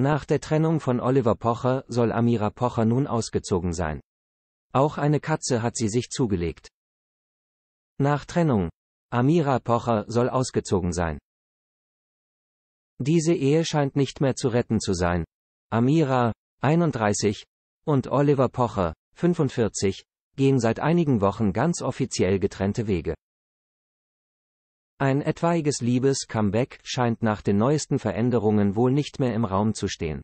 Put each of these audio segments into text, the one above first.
Nach der Trennung von Oliver Pocher soll Amira Pocher nun ausgezogen sein. Auch eine Katze hat sie sich zugelegt. Nach Trennung. Amira Pocher soll ausgezogen sein. Diese Ehe scheint nicht mehr zu retten zu sein. Amira, 31, und Oliver Pocher, 45, gehen seit einigen Wochen ganz offiziell getrennte Wege. Ein etwaiges Liebes-Comeback scheint nach den neuesten Veränderungen wohl nicht mehr im Raum zu stehen.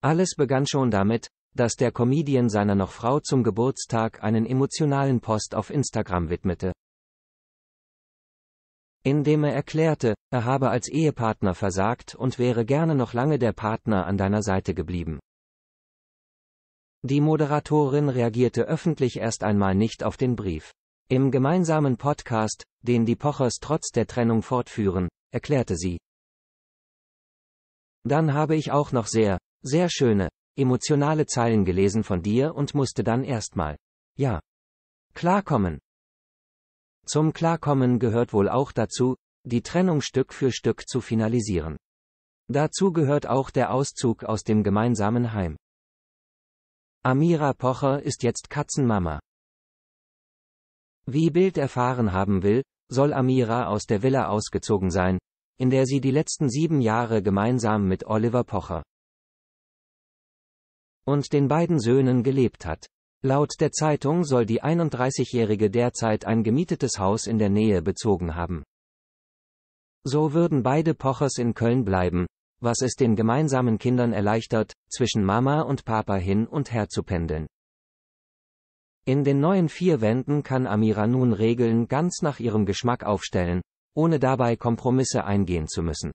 Alles begann schon damit, dass der Comedian seiner noch Frau zum Geburtstag einen emotionalen Post auf Instagram widmete. Indem er erklärte, er habe als Ehepartner versagt und wäre gerne noch lange der Partner an deiner Seite geblieben. Die Moderatorin reagierte öffentlich erst einmal nicht auf den Brief. Im gemeinsamen Podcast, den die Pochers trotz der Trennung fortführen, erklärte sie. Dann habe ich auch noch sehr, sehr schöne, emotionale Zeilen gelesen von dir und musste dann erstmal. Ja. Klarkommen. Zum Klarkommen gehört wohl auch dazu, die Trennung Stück für Stück zu finalisieren. Dazu gehört auch der Auszug aus dem gemeinsamen Heim. Amira Pocher ist jetzt Katzenmama. Wie Bild erfahren haben will, soll Amira aus der Villa ausgezogen sein, in der sie die letzten sieben Jahre gemeinsam mit Oliver Pocher und den beiden Söhnen gelebt hat. Laut der Zeitung soll die 31-Jährige derzeit ein gemietetes Haus in der Nähe bezogen haben. So würden beide Pochers in Köln bleiben, was es den gemeinsamen Kindern erleichtert, zwischen Mama und Papa hin und her zu pendeln. In den neuen vier Wänden kann Amira nun Regeln ganz nach ihrem Geschmack aufstellen, ohne dabei Kompromisse eingehen zu müssen.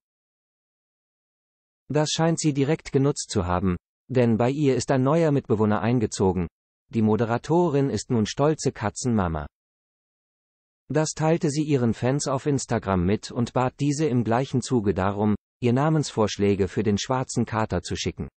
Das scheint sie direkt genutzt zu haben, denn bei ihr ist ein neuer Mitbewohner eingezogen. Die Moderatorin ist nun stolze Katzenmama. Das teilte sie ihren Fans auf Instagram mit und bat diese im gleichen Zuge darum, ihr Namensvorschläge für den schwarzen Kater zu schicken.